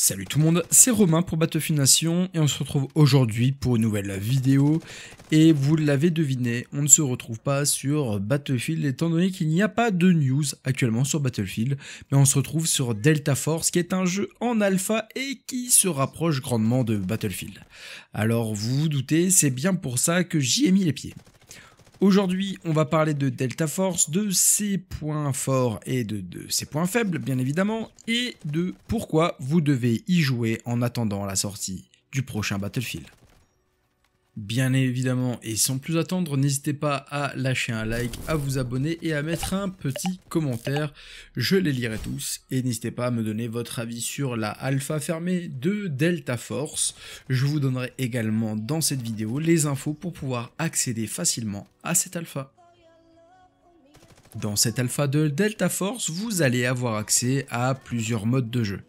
Salut tout le monde, c'est Romain pour Battlefield Nation et on se retrouve aujourd'hui pour une nouvelle vidéo et vous l'avez deviné, on ne se retrouve pas sur Battlefield étant donné qu'il n'y a pas de news actuellement sur Battlefield mais on se retrouve sur Delta Force qui est un jeu en alpha et qui se rapproche grandement de Battlefield. Alors vous vous doutez, c'est bien pour ça que j'y ai mis les pieds. Aujourd'hui, on va parler de Delta Force, de ses points forts et de, ses points faibles, bien évidemment, et de pourquoi vous devez y jouer en attendant la sortie du prochain Battlefield. Bien évidemment, et sans plus attendre, n'hésitez pas à lâcher un like, à vous abonner et à mettre un petit commentaire. Je les lirai tous et n'hésitez pas à me donner votre avis sur la alpha fermée de Delta Force. Je vous donnerai également dans cette vidéo les infos pour pouvoir accéder facilement à cette alpha. Dans cette alpha de Delta Force, vous allez avoir accès à plusieurs modes de jeu.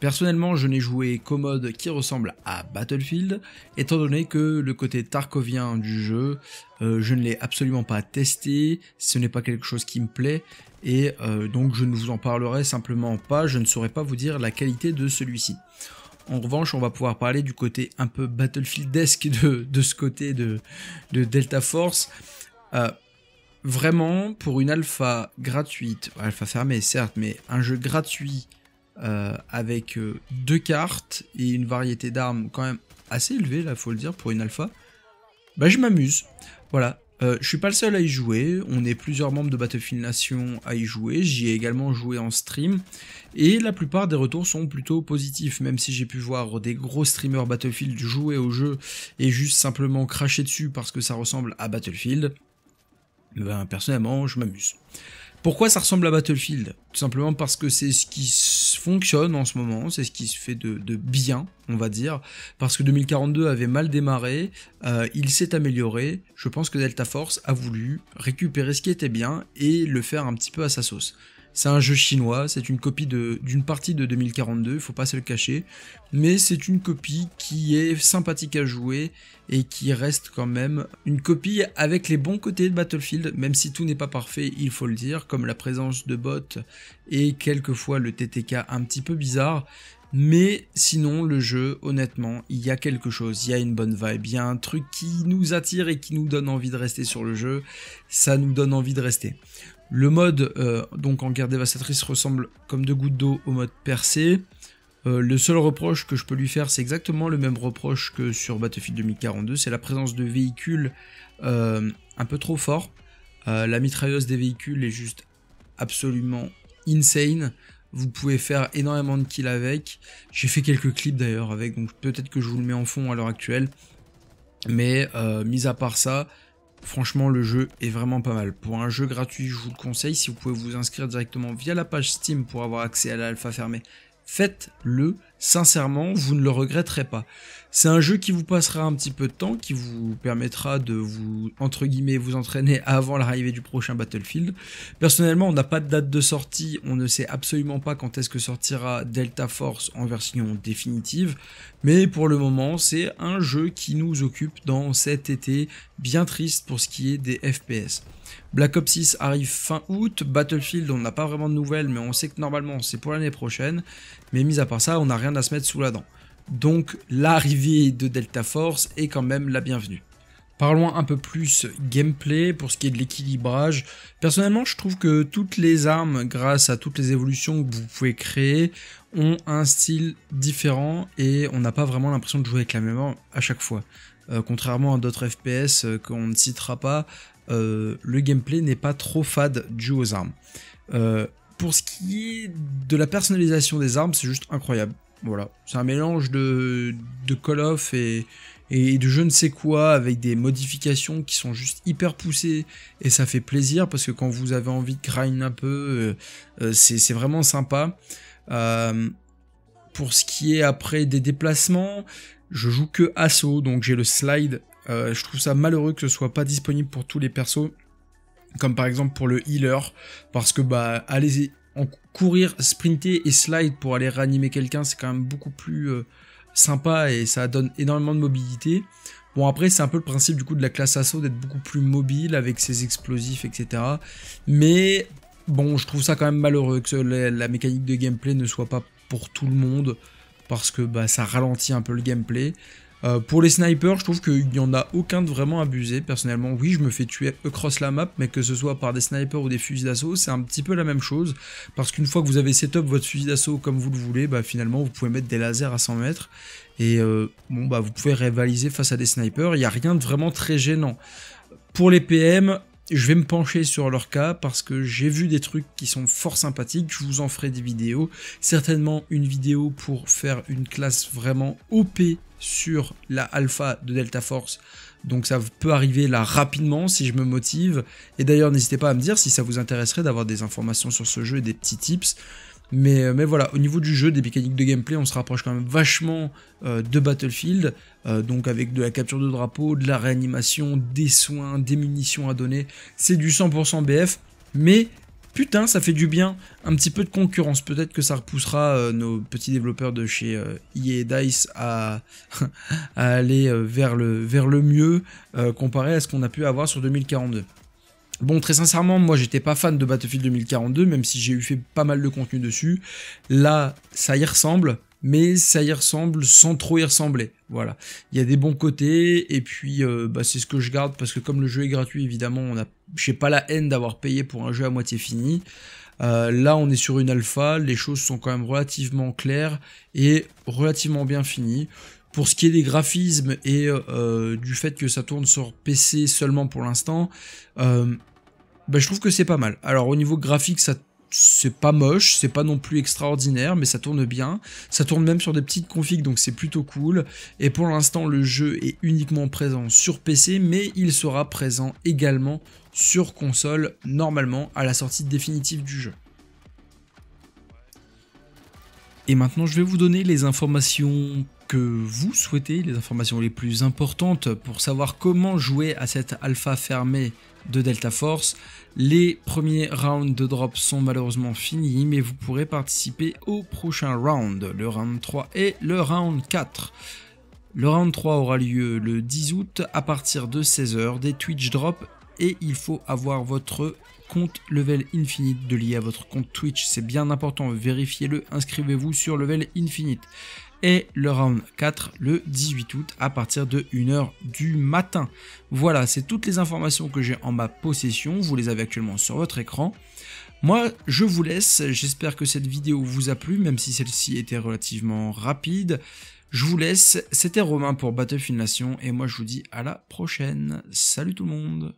Personnellement, je n'ai joué qu'au mode qui ressemble à Battlefield, étant donné que le côté tarkovien du jeu, euh, je ne l'ai absolument pas testé, ce n'est pas quelque chose qui me plaît, et euh, donc je ne vous en parlerai simplement pas, je ne saurais pas vous dire la qualité de celui-ci. En revanche, on va pouvoir parler du côté un peu Battlefield-esque de, ce côté de, Delta Force. Euh, vraiment, pour une alpha gratuite, alpha fermée certes, mais un jeu gratuit euh, avec euh, deux cartes et une variété d'armes quand même assez élevée, là, faut le dire, pour une alpha, bah je m'amuse. Voilà, euh, je suis pas le seul à y jouer, on est plusieurs membres de Battlefield Nation à y jouer, j'y ai également joué en stream, et la plupart des retours sont plutôt positifs, même si j'ai pu voir des gros streamers Battlefield jouer au jeu et juste simplement cracher dessus parce que ça ressemble à Battlefield, ben personnellement je m'amuse. Pourquoi ça ressemble à Battlefield Tout simplement parce que c'est ce qui fonctionne en ce moment, c'est ce qui se fait de, bien, on va dire, parce que 2042 avait mal démarré, euh, il s'est amélioré, je pense que Delta Force a voulu récupérer ce qui était bien et le faire un petit peu à sa sauce. C'est un jeu chinois, c'est une copie d'une partie de 2042, il faut pas se le cacher, mais c'est une copie qui est sympathique à jouer et qui reste quand même une copie avec les bons côtés de Battlefield, même si tout n'est pas parfait, il faut le dire, comme la présence de bots et quelquefois le TTK un petit peu bizarre, mais sinon, le jeu, honnêtement, il y a quelque chose, il y a une bonne vibe, il y a un truc qui nous attire et qui nous donne envie de rester sur le jeu, ça nous donne envie de rester. Le mode euh, donc en guerre dévastatrice ressemble comme deux gouttes d'eau au mode percé. Euh, le seul reproche que je peux lui faire, c'est exactement le même reproche que sur Battlefield 2042, c'est la présence de véhicules euh, un peu trop forts. la mitrailleuse des véhicules est juste absolument insane. Vous pouvez faire énormément de kills avec. J'ai fait quelques clips d'ailleurs avec, donc peut-être que je vous le mets en fond à l'heure actuelle. Mais mis à part ça, Franchement, le jeu est vraiment pas mal. Pour un jeu gratuit, je vous le conseille. Si vous pouvez vous inscrire directement via la page Steam pour avoir accès à l'alpha fermée, faites-le. Sincèrement, vous ne le regretterez pas. C'est un jeu qui vous passera un petit peu de temps, qui vous permettra de vous, entre guillemets, vous entraîner avant l'arrivée du prochain Battlefield. Personnellement, on n'a pas de date de sortie, on ne sait absolument pas quand est-ce que sortira Delta Force en version définitive, mais pour le moment, c'est un jeu qui nous occupe dans cet été bien triste pour ce qui est des FPS. Black Ops 6 arrive fin août, Battlefield on n'a pas vraiment de nouvelles mais on sait que normalement c'est pour l'année prochaine, mais mis à part ça on n'a rien à se mettre sous la dent. Donc l'arrivée de Delta Force est quand même la bienvenue. Parlons un peu plus gameplay pour ce qui est de l'équilibrage. Personnellement, je trouve que toutes les armes, grâce à toutes les évolutions que vous pouvez créer, ont un style différent et on n'a pas vraiment l'impression de jouer avec la même arme à chaque fois. Euh, contrairement à d'autres FPS euh, qu'on ne citera pas, euh, le gameplay n'est pas trop fade dû aux armes. Euh, pour ce qui est de la personnalisation des armes, c'est juste incroyable. Voilà, c'est un mélange de, de Call of et, et de je ne sais quoi avec des modifications qui sont juste hyper poussées et ça fait plaisir parce que quand vous avez envie de grind un peu, euh, c'est vraiment sympa. pour ce qui est après des déplacements, je joue que assaut, donc j'ai le slide euh, je trouve ça malheureux que ce soit pas disponible pour tous les persos, comme par exemple pour le healer, parce que bah en courir, sprinter et slide pour aller réanimer quelqu'un, c'est quand même beaucoup plus euh, sympa et ça donne énormément de mobilité. Bon après c'est un peu le principe du coup de la classe assaut d'être beaucoup plus mobile avec ses explosifs etc. Mais bon je trouve ça quand même malheureux que la, mécanique de gameplay ne soit pas pour tout le monde parce que bah, ça ralentit un peu le gameplay. Euh, pour les snipers, je trouve qu'il n'y en a aucun de vraiment abusé. Personnellement, oui, je me fais tuer across la map, mais que ce soit par des snipers ou des fusils d'assaut, c'est un petit peu la même chose. Parce qu'une fois que vous avez setup votre fusil d'assaut comme vous le voulez, bah, finalement, vous pouvez mettre des lasers à 100 mètres. Et euh, bon, bah, vous pouvez rivaliser face à des snipers. Il n'y a rien de vraiment très gênant. Pour les PM, je vais me pencher sur leur cas parce que j'ai vu des trucs qui sont fort sympathiques, je vous en ferai des vidéos, certainement une vidéo pour faire une classe vraiment OP sur la alpha de Delta Force, donc ça peut arriver là rapidement si je me motive, et d'ailleurs n'hésitez pas à me dire si ça vous intéresserait d'avoir des informations sur ce jeu et des petits tips, euh, mais, voilà, au niveau du jeu, des mécaniques de gameplay, on se rapproche quand même vachement euh, de Battlefield, euh, donc avec de la capture de drapeau, de la réanimation, des soins, des munitions à donner. C'est du 100% BF, mais putain, ça fait du bien, un petit peu de concurrence. Peut-être que ça repoussera nos petits développeurs de chez euh, e Dice à, aller vers, le, vers le mieux comparé à ce qu'on a pu avoir sur 2042. Bon, très sincèrement, moi j'étais pas fan de Battlefield 2042, même si j'ai eu fait pas mal de contenu dessus. Là, ça y ressemble, mais ça y ressemble sans trop y ressembler. Voilà. Il y a des bons côtés, et puis euh, bah, c'est ce que je garde, parce que comme le jeu est gratuit, évidemment, on a... j'ai pas la haine d'avoir payé pour un jeu à moitié fini. Euh, là, on est sur une alpha, les choses sont quand même relativement claires et relativement bien finies. Pour ce qui est des graphismes et euh, euh, du fait que ça tourne sur PC seulement pour l'instant, euh, ben, je trouve que c'est pas mal. Alors au niveau graphique, ça c'est pas moche, c'est pas non plus extraordinaire, mais ça tourne bien. Ça tourne même sur des petites configs, donc c'est plutôt cool. Et pour l'instant, le jeu est uniquement présent sur PC, mais il sera présent également sur console, normalement, à la sortie définitive du jeu. Et maintenant, je vais vous donner les informations que vous souhaitez les informations les plus importantes pour savoir comment jouer à cette alpha fermée de Delta Force. Les premiers rounds de drop sont malheureusement finis, mais vous pourrez participer au prochain round, le round 3 et le round 4. Le round 3 aura lieu le 10 août à partir de 16h, des Twitch drops et il faut avoir votre compte Level Infinite de lié à votre compte Twitch. C'est bien important, vérifiez-le, inscrivez-vous sur Level Infinite et le round 4 le 18 août à partir de 1h du matin. Voilà, c'est toutes les informations que j'ai en ma possession, vous les avez actuellement sur votre écran. Moi, je vous laisse, j'espère que cette vidéo vous a plu, même si celle-ci était relativement rapide. Je vous laisse, c'était Romain pour Battlefield Nation, et moi je vous dis à la prochaine. Salut tout le monde